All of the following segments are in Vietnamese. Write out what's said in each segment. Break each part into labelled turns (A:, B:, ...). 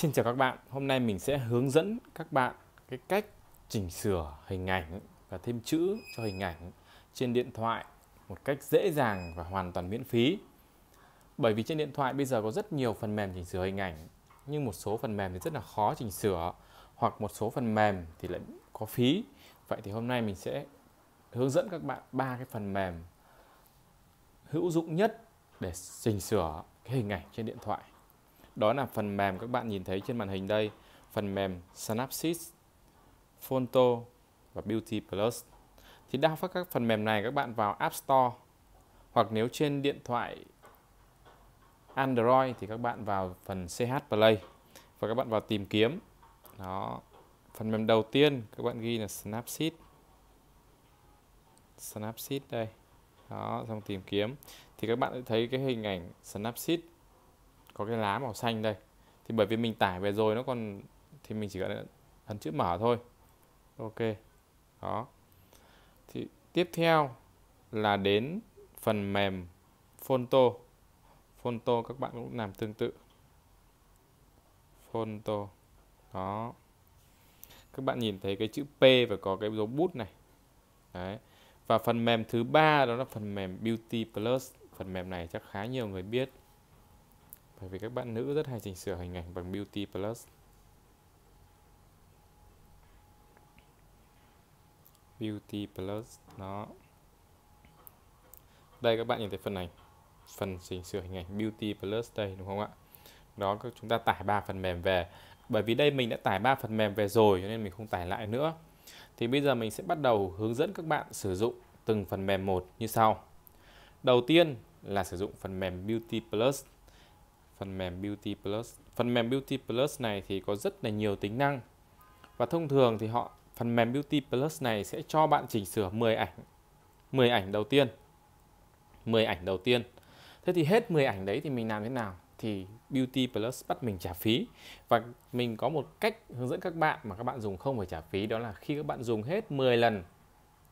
A: Xin chào các bạn, hôm nay mình sẽ hướng dẫn các bạn cái cách chỉnh sửa hình ảnh và thêm chữ cho hình ảnh trên điện thoại một cách dễ dàng và hoàn toàn miễn phí. Bởi vì trên điện thoại bây giờ có rất nhiều phần mềm chỉnh sửa hình ảnh, nhưng một số phần mềm thì rất là khó chỉnh sửa hoặc một số phần mềm thì lại có phí. Vậy thì hôm nay mình sẽ hướng dẫn các bạn ba cái phần mềm hữu dụng nhất để chỉnh sửa cái hình ảnh trên điện thoại. Đó là phần mềm các bạn nhìn thấy trên màn hình đây, phần mềm Synapsis, Fonto và Beauty Plus. Thì đa phần các phần mềm này các bạn vào App Store hoặc nếu trên điện thoại Android thì các bạn vào phần CH Play và các bạn vào tìm kiếm. Đó. Phần mềm đầu tiên các bạn ghi là Snapseed, Snapseed đây. Đó, xong tìm kiếm thì các bạn sẽ thấy cái hình ảnh Snapseed có cái lá màu xanh đây thì bởi vì mình tải về rồi nó còn thì mình chỉ cần ấn chữ mở thôi ok đó thì tiếp theo là đến phần mềm Phonto, Phonto các bạn cũng làm tương tự Phonto, đó các bạn nhìn thấy cái chữ P và có cái dấu bút này đấy và phần mềm thứ ba đó là phần mềm Beauty Plus phần mềm này chắc khá nhiều người biết bởi vì các bạn nữ rất hay chỉnh sửa hình ảnh bằng Beauty Plus Beauty Plus nó đây các bạn nhìn thấy phần này phần chỉnh sửa hình ảnh Beauty Plus đây đúng không ạ đó chúng ta tải ba phần mềm về bởi vì đây mình đã tải ba phần mềm về rồi cho nên mình không tải lại nữa thì bây giờ mình sẽ bắt đầu hướng dẫn các bạn sử dụng từng phần mềm một như sau đầu tiên là sử dụng phần mềm Beauty Plus phần mềm Beauty Plus. Phần mềm Beauty Plus này thì có rất là nhiều tính năng. Và thông thường thì họ phần mềm Beauty Plus này sẽ cho bạn chỉnh sửa 10 ảnh. 10 ảnh đầu tiên. 10 ảnh đầu tiên. Thế thì hết 10 ảnh đấy thì mình làm thế nào? Thì Beauty Plus bắt mình trả phí và mình có một cách hướng dẫn các bạn mà các bạn dùng không phải trả phí đó là khi các bạn dùng hết 10 lần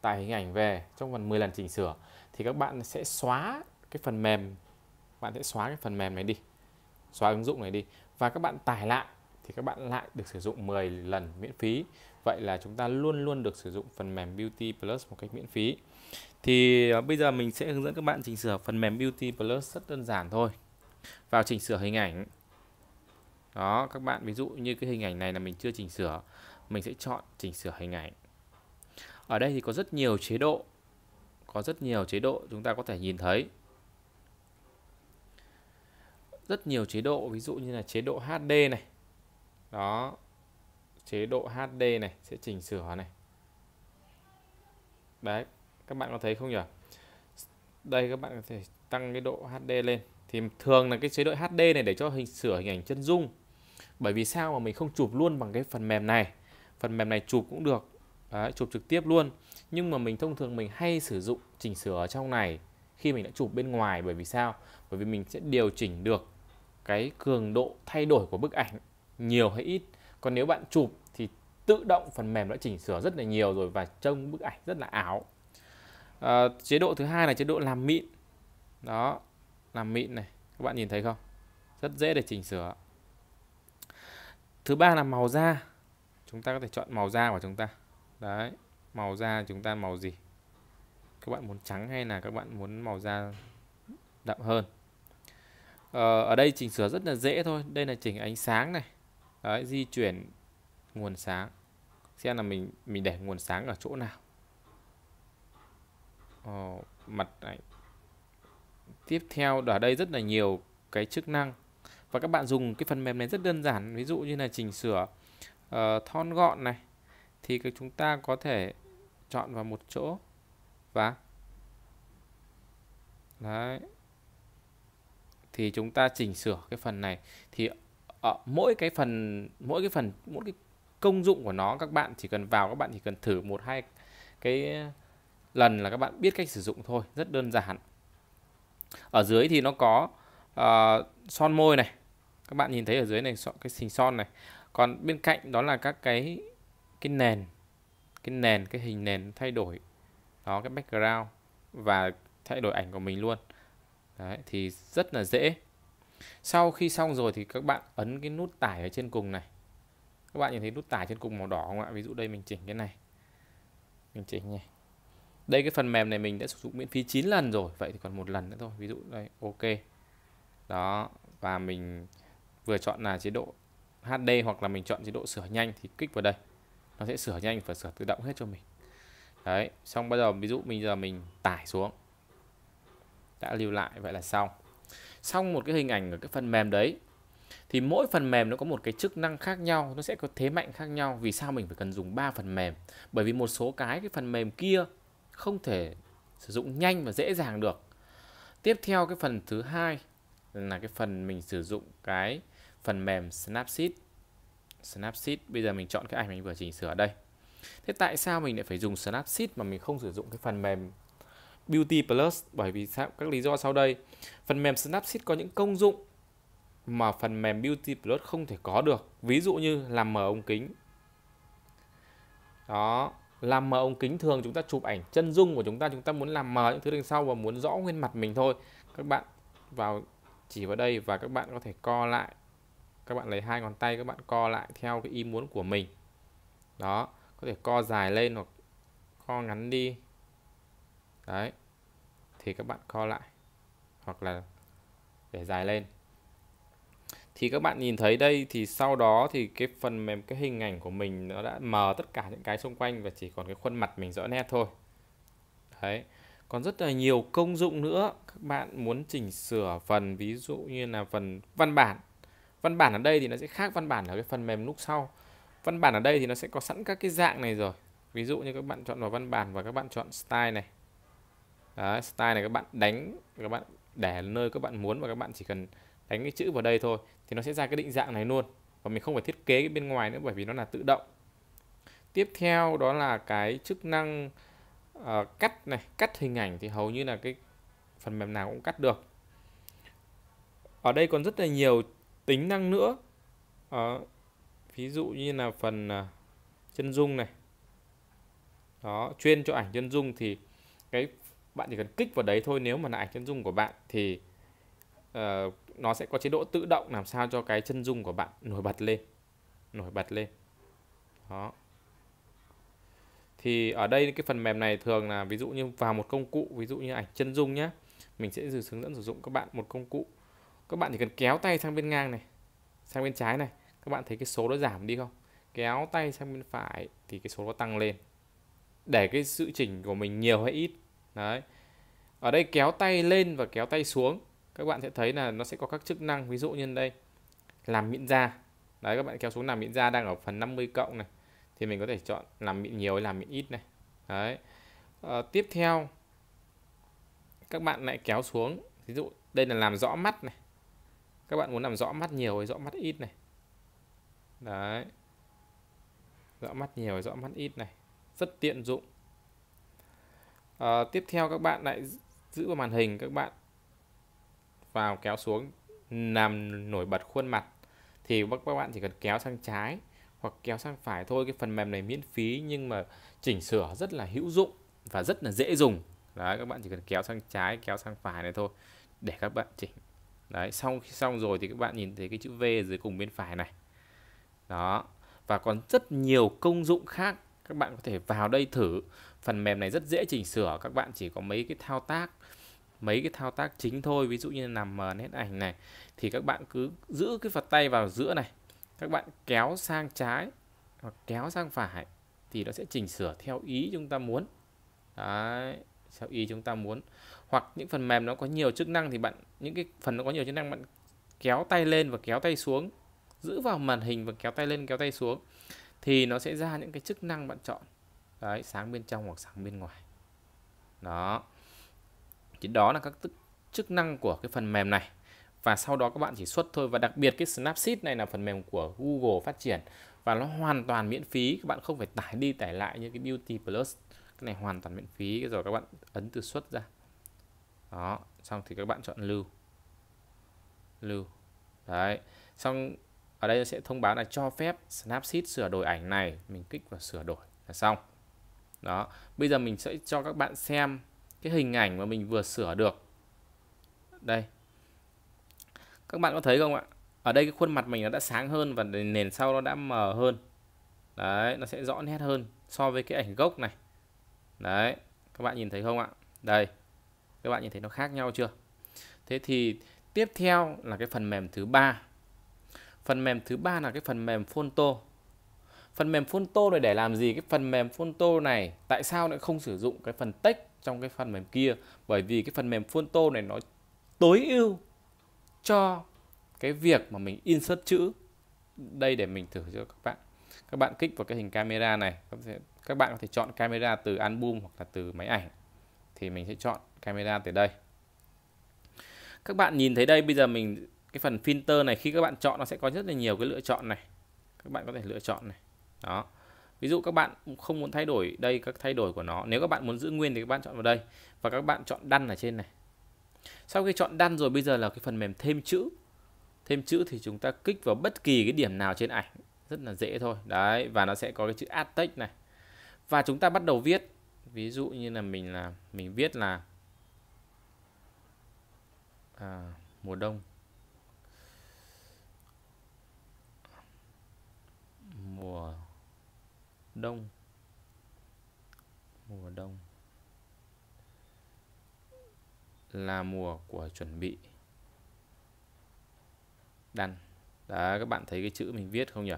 A: tải hình ảnh về trong vòng 10 lần chỉnh sửa thì các bạn sẽ xóa cái phần mềm bạn sẽ xóa cái phần mềm này đi xóa ứng dụng này đi và các bạn tải lại thì các bạn lại được sử dụng 10 lần miễn phí vậy là chúng ta luôn luôn được sử dụng phần mềm Beauty Plus một cách miễn phí thì à, bây giờ mình sẽ hướng dẫn các bạn chỉnh sửa phần mềm Beauty Plus rất đơn giản thôi vào chỉnh sửa hình ảnh đó các bạn ví dụ như cái hình ảnh này là mình chưa chỉnh sửa mình sẽ chọn chỉnh sửa hình ảnh ở đây thì có rất nhiều chế độ có rất nhiều chế độ chúng ta có thể nhìn thấy rất nhiều chế độ ví dụ như là chế độ HD này đó chế độ HD này sẽ chỉnh sửa này đấy các bạn có thấy không nhỉ đây các bạn có thể tăng cái độ HD lên thì thường là cái chế độ HD này để cho hình sửa hình ảnh chân dung bởi vì sao mà mình không chụp luôn bằng cái phần mềm này phần mềm này chụp cũng được Đấy, chụp trực tiếp luôn nhưng mà mình thông thường mình hay sử dụng chỉnh sửa ở trong này khi mình đã chụp bên ngoài bởi vì sao bởi vì mình sẽ điều chỉnh được cái cường độ thay đổi của bức ảnh nhiều hay ít còn nếu bạn chụp thì tự động phần mềm đã chỉnh sửa rất là nhiều rồi và trông bức ảnh rất là ảo à, chế độ thứ hai là chế độ làm mịn đó làm mịn này các bạn nhìn thấy không rất dễ để chỉnh sửa thứ ba là màu da chúng ta có thể chọn màu da của chúng ta đấy màu da chúng ta màu gì các bạn muốn trắng hay là các bạn muốn màu da đậm hơn Ờ, ở đây chỉnh sửa rất là dễ thôi đây là chỉnh ánh sáng này Đấy, di chuyển nguồn sáng xem là mình mình để nguồn sáng ở chỗ nào Ồ, ờ, mặt này tiếp theo ở đây rất là nhiều cái chức năng và các bạn dùng cái phần mềm này rất đơn giản ví dụ như là chỉnh sửa uh, thon gọn này thì chúng ta có thể chọn vào một chỗ và đấy thì chúng ta chỉnh sửa cái phần này thì ở ờ, mỗi cái phần mỗi cái phần mỗi cái công dụng của nó các bạn chỉ cần vào các bạn chỉ cần thử một hai cái lần là các bạn biết cách sử dụng thôi rất đơn giản ở dưới thì nó có uh, son môi này các bạn nhìn thấy ở dưới này cái hình son này còn bên cạnh đó là các cái cái nền cái nền cái hình nền thay đổi đó cái background và thay đổi ảnh của mình luôn Đấy, thì rất là dễ sau khi xong rồi thì các bạn ấn cái nút tải ở trên cùng này các bạn nhìn thấy nút tải trên cùng màu đỏ không ạ ví dụ đây mình chỉnh cái này mình chỉnh này đây cái phần mềm này mình đã sử dụng miễn phí 9 lần rồi vậy thì còn một lần nữa thôi ví dụ đây ok đó và mình vừa chọn là chế độ HD hoặc là mình chọn chế độ sửa nhanh thì kích vào đây nó sẽ sửa nhanh và sửa tự động hết cho mình đấy xong bây giờ ví dụ bây giờ mình tải xuống đã lưu lại vậy là xong xong một cái hình ảnh ở cái phần mềm đấy thì mỗi phần mềm nó có một cái chức năng khác nhau nó sẽ có thế mạnh khác nhau vì sao mình phải cần dùng 3 phần mềm bởi vì một số cái cái phần mềm kia không thể sử dụng nhanh và dễ dàng được tiếp theo cái phần thứ hai là cái phần mình sử dụng cái phần mềm Snapseed Snapseed bây giờ mình chọn cái ảnh mình vừa chỉnh sửa đây thế tại sao mình lại phải dùng Snapseed mà mình không sử dụng cái phần mềm Beauty Plus bởi vì sao các lý do sau đây. Phần mềm Snapseed có những công dụng mà phần mềm Beauty Plus không thể có được. Ví dụ như làm mờ ống kính. Đó, làm mờ ống kính thường chúng ta chụp ảnh chân dung của chúng ta chúng ta muốn làm mờ những thứ đằng sau và muốn rõ nguyên mặt mình thôi. Các bạn vào chỉ vào đây và các bạn có thể co lại. Các bạn lấy hai ngón tay các bạn co lại theo cái ý muốn của mình. Đó, có thể co dài lên hoặc co ngắn đi đấy thì các bạn co lại hoặc là để dài lên thì các bạn nhìn thấy đây thì sau đó thì cái phần mềm cái hình ảnh của mình nó đã mờ tất cả những cái xung quanh và chỉ còn cái khuôn mặt mình rõ nét thôi đấy còn rất là nhiều công dụng nữa các bạn muốn chỉnh sửa phần ví dụ như là phần văn bản văn bản ở đây thì nó sẽ khác văn bản ở cái phần mềm lúc sau văn bản ở đây thì nó sẽ có sẵn các cái dạng này rồi ví dụ như các bạn chọn vào văn bản và các bạn chọn style này Đấy, style này các bạn đánh các bạn để nơi các bạn muốn và các bạn chỉ cần đánh cái chữ vào đây thôi thì nó sẽ ra cái định dạng này luôn và mình không phải thiết kế cái bên ngoài nữa bởi vì nó là tự động tiếp theo đó là cái chức năng uh, cắt này cắt hình ảnh thì hầu như là cái phần mềm nào cũng cắt được ở đây còn rất là nhiều tính năng nữa uh, ví dụ như là phần uh, chân dung này đó chuyên cho ảnh chân dung thì cái bạn chỉ cần kích vào đấy thôi nếu mà là ảnh chân dung của bạn thì uh, nó sẽ có chế độ tự động làm sao cho cái chân dung của bạn nổi bật lên nổi bật lên đó thì ở đây cái phần mềm này thường là ví dụ như vào một công cụ ví dụ như ảnh chân dung nhá mình sẽ dự hướng dẫn sử dụng các bạn một công cụ các bạn chỉ cần kéo tay sang bên ngang này sang bên trái này các bạn thấy cái số nó giảm đi không kéo tay sang bên phải thì cái số nó tăng lên để cái sự chỉnh của mình nhiều hay ít đấy ở đây kéo tay lên và kéo tay xuống các bạn sẽ thấy là nó sẽ có các chức năng ví dụ như đây làm mịn da đấy các bạn kéo xuống làm mịn da đang ở phần 50 cộng này thì mình có thể chọn làm mịn nhiều hay làm mịn ít này đấy à, tiếp theo các bạn lại kéo xuống ví dụ đây là làm rõ mắt này các bạn muốn làm rõ mắt nhiều hay rõ mắt ít này đấy rõ mắt nhiều rõ mắt ít này rất tiện dụng à, tiếp theo các bạn lại giữ vào màn hình các bạn vào kéo xuống làm nổi bật khuôn mặt thì các bạn chỉ cần kéo sang trái hoặc kéo sang phải thôi cái phần mềm này miễn phí nhưng mà chỉnh sửa rất là hữu dụng và rất là dễ dùng đấy các bạn chỉ cần kéo sang trái kéo sang phải này thôi để các bạn chỉnh đấy xong xong rồi thì các bạn nhìn thấy cái chữ V dưới cùng bên phải này đó và còn rất nhiều công dụng khác các bạn có thể vào đây thử phần mềm này rất dễ chỉnh sửa các bạn chỉ có mấy cái thao tác mấy cái thao tác chính thôi ví dụ như nằm nét ảnh này thì các bạn cứ giữ cái vật tay vào giữa này các bạn kéo sang trái hoặc kéo sang phải thì nó sẽ chỉnh sửa theo ý chúng ta muốn Đấy, theo ý chúng ta muốn hoặc những phần mềm nó có nhiều chức năng thì bạn những cái phần nó có nhiều chức năng bạn kéo tay lên và kéo tay xuống giữ vào màn hình và kéo tay lên kéo tay xuống thì nó sẽ ra những cái chức năng bạn chọn Đấy, sáng bên trong hoặc sáng bên ngoài. Đó. Thì đó là các chức năng của cái phần mềm này. Và sau đó các bạn chỉ xuất thôi. Và đặc biệt cái Snapseed này là phần mềm của Google phát triển. Và nó hoàn toàn miễn phí. Các bạn không phải tải đi tải lại như cái Beauty Plus. Cái này hoàn toàn miễn phí. Rồi các bạn ấn từ xuất ra. Đó. Xong thì các bạn chọn lưu. Lưu. Đấy. Xong ở đây sẽ thông báo là cho phép Snapseed sửa đổi ảnh này. Mình kích vào sửa đổi là xong đó bây giờ mình sẽ cho các bạn xem cái hình ảnh mà mình vừa sửa được đây các bạn có thấy không ạ ở đây cái khuôn mặt mình nó đã sáng hơn và nền sau nó đã mờ hơn đấy nó sẽ rõ nét hơn so với cái ảnh gốc này đấy các bạn nhìn thấy không ạ đây các bạn nhìn thấy nó khác nhau chưa thế thì tiếp theo là cái phần mềm thứ ba phần mềm thứ ba là cái phần mềm photo phần mềm Fonto này để làm gì cái phần mềm Fonto này tại sao lại không sử dụng cái phần text trong cái phần mềm kia bởi vì cái phần mềm Fonto này nó tối ưu cho cái việc mà mình insert chữ đây để mình thử cho các bạn các bạn kích vào cái hình camera này các bạn có thể chọn camera từ album hoặc là từ máy ảnh thì mình sẽ chọn camera từ đây các bạn nhìn thấy đây bây giờ mình cái phần filter này khi các bạn chọn nó sẽ có rất là nhiều cái lựa chọn này các bạn có thể lựa chọn này đó ví dụ các bạn không muốn thay đổi đây các thay đổi của nó nếu các bạn muốn giữ nguyên thì các bạn chọn vào đây và các bạn chọn đăng ở trên này sau khi chọn đăng rồi bây giờ là cái phần mềm thêm chữ thêm chữ thì chúng ta kích vào bất kỳ cái điểm nào trên ảnh rất là dễ thôi đấy và nó sẽ có cái chữ add text này và chúng ta bắt đầu viết ví dụ như là mình là mình viết là à, mùa đông mùa đông mùa đông là mùa của chuẩn bị đan đó à, các bạn thấy cái chữ mình viết không nhỉ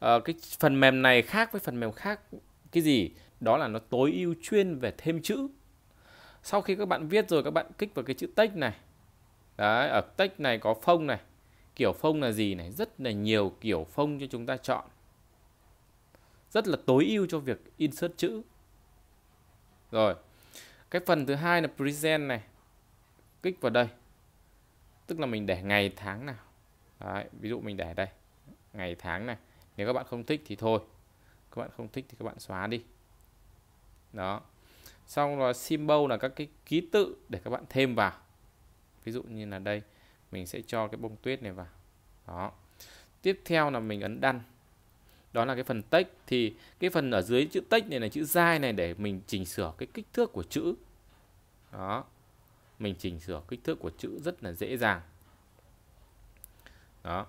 A: à, cái phần mềm này khác với phần mềm khác cái gì đó là nó tối ưu chuyên về thêm chữ sau khi các bạn viết rồi các bạn kích vào cái chữ text này đấy ở text này có phông này kiểu phông là gì này rất là nhiều kiểu phông cho chúng ta chọn rất là tối ưu cho việc insert chữ rồi cái phần thứ hai là present này kích vào đây tức là mình để ngày tháng nào Đấy, ví dụ mình để đây ngày tháng này nếu các bạn không thích thì thôi các bạn không thích thì các bạn xóa đi đó xong rồi symbol là các cái ký tự để các bạn thêm vào ví dụ như là đây mình sẽ cho cái bông tuyết này vào đó tiếp theo là mình ấn đăng đó là cái phần text thì cái phần ở dưới chữ text này là chữ dai này để mình chỉnh sửa cái kích thước của chữ đó mình chỉnh sửa kích thước của chữ rất là dễ dàng đó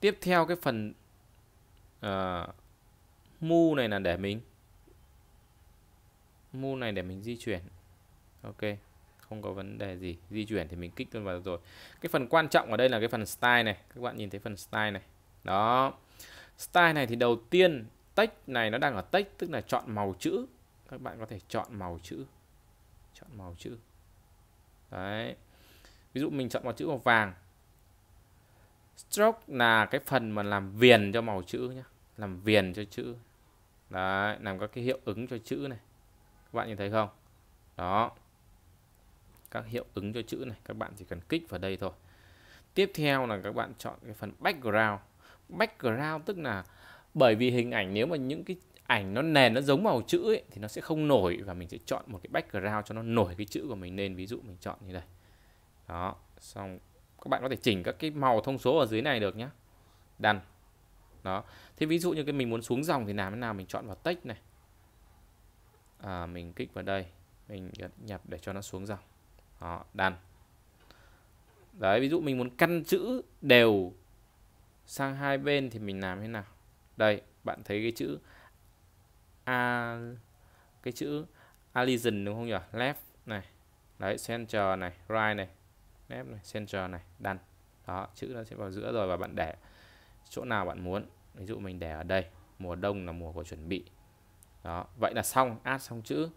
A: tiếp theo cái phần uh, mu này là để mình mu này để mình di chuyển ok không có vấn đề gì di chuyển thì mình kích luôn vào rồi cái phần quan trọng ở đây là cái phần style này các bạn nhìn thấy phần style này đó Style này thì đầu tiên text này nó đang ở text tức là chọn màu chữ. Các bạn có thể chọn màu chữ. Chọn màu chữ. Đấy. Ví dụ mình chọn màu chữ màu vàng. Stroke là cái phần mà làm viền cho màu chữ nhé. Làm viền cho chữ. Đấy, làm các cái hiệu ứng cho chữ này. Các bạn nhìn thấy không? Đó. Các hiệu ứng cho chữ này. Các bạn chỉ cần kích vào đây thôi. Tiếp theo là các bạn chọn cái phần background background tức là bởi vì hình ảnh nếu mà những cái ảnh nó nền nó giống màu chữ ấy, thì nó sẽ không nổi và mình sẽ chọn một cái background cho nó nổi cái chữ của mình nên ví dụ mình chọn như đây đó xong các bạn có thể chỉnh các cái màu thông số ở dưới này được nhé đăng đó thế ví dụ như cái mình muốn xuống dòng thì làm thế nào mình chọn vào text này à, mình kích vào đây mình nhập để cho nó xuống dòng đó đăng đấy ví dụ mình muốn căn chữ đều sang hai bên thì mình làm thế nào đây bạn thấy cái chữ a cái chữ allision đúng không nhỉ left này đấy center này right này left này center này đan đó chữ nó sẽ vào giữa rồi và bạn để chỗ nào bạn muốn ví dụ mình để ở đây mùa đông là mùa của chuẩn bị đó vậy là xong add xong chữ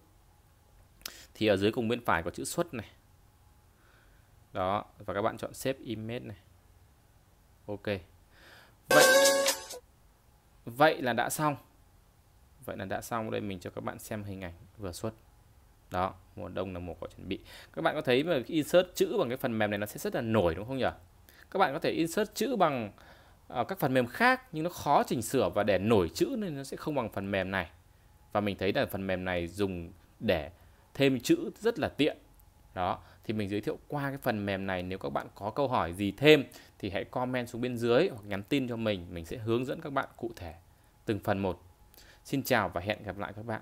A: thì ở dưới cùng bên phải có chữ xuất này đó và các bạn chọn xếp image này ok vậy vậy là đã xong vậy là đã xong đây mình cho các bạn xem hình ảnh vừa xuất đó mùa đông là mùa có chuẩn bị các bạn có thấy mà insert chữ bằng cái phần mềm này nó sẽ rất là nổi đúng không nhỉ các bạn có thể insert chữ bằng uh, các phần mềm khác nhưng nó khó chỉnh sửa và để nổi chữ nên nó sẽ không bằng phần mềm này và mình thấy là phần mềm này dùng để thêm chữ rất là tiện đó thì mình giới thiệu qua cái phần mềm này nếu các bạn có câu hỏi gì thêm thì hãy comment xuống bên dưới hoặc nhắn tin cho mình mình sẽ hướng dẫn các bạn cụ thể từng phần một xin chào và hẹn gặp lại các bạn